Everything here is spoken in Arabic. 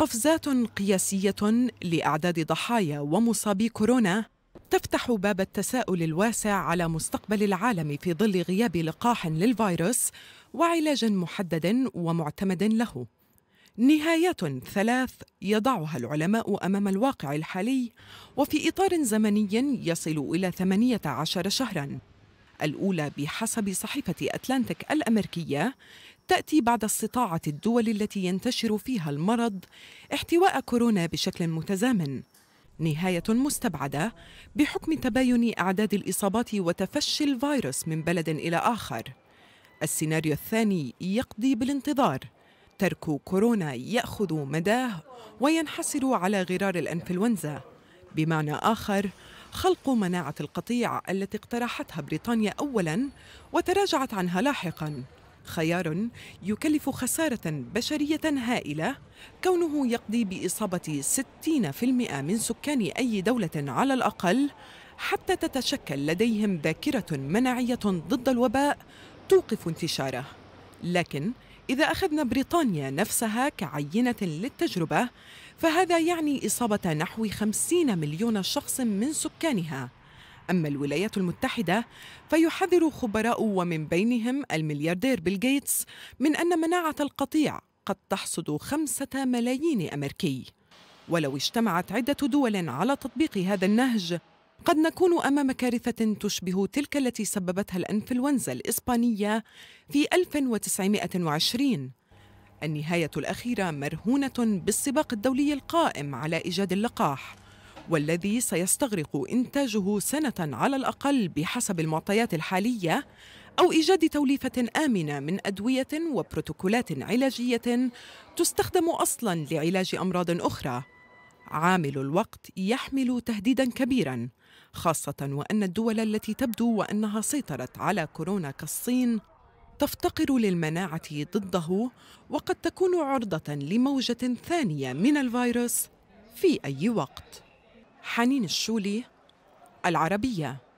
قفزات قياسية لأعداد ضحايا ومصابي كورونا تفتح باب التساؤل الواسع على مستقبل العالم في ظل غياب لقاح للفيروس وعلاج محدد ومعتمد له نهايات ثلاث يضعها العلماء امام الواقع الحالي وفي اطار زمني يصل الى 18 شهرا الأولى بحسب صحيفة أتلانتيك الأمريكية تأتي بعد استطاعة الدول التي ينتشر فيها المرض احتواء كورونا بشكل متزامن نهاية مستبعدة بحكم تباين أعداد الإصابات وتفشي الفيروس من بلد إلى آخر السيناريو الثاني يقضي بالانتظار ترك كورونا ياخذ مداه وينحسر على غرار الانفلونزا بمعنى اخر خلق مناعة القطيع التي اقترحتها بريطانيا أولاً وتراجعت عنها لاحقاً خيار يكلف خسارة بشرية هائلة كونه يقضي بإصابة 60% من سكان أي دولة على الأقل حتى تتشكل لديهم ذاكرة مناعية ضد الوباء توقف انتشاره لكن إذا أخذنا بريطانيا نفسها كعينة للتجربة فهذا يعني إصابة نحو 50 مليون شخص من سكانها أما الولايات المتحدة فيحذر خبراء ومن بينهم الملياردير بيل جيتس من أن مناعة القطيع قد تحصد خمسة ملايين أمريكي ولو اجتمعت عدة دول على تطبيق هذا النهج قد نكون امام كارثه تشبه تلك التي سببتها الانفلونزا الاسبانيه في 1920 النهايه الاخيره مرهونه بالسباق الدولي القائم على ايجاد اللقاح والذي سيستغرق انتاجه سنه على الاقل بحسب المعطيات الحاليه او ايجاد توليفه امنه من ادويه وبروتوكولات علاجيه تستخدم اصلا لعلاج امراض اخرى عامل الوقت يحمل تهديدا كبيرا خاصة وأن الدول التي تبدو وأنها سيطرت على كورونا كالصين تفتقر للمناعة ضده وقد تكون عرضة لموجة ثانية من الفيروس في أي وقت. حنين الشولي العربية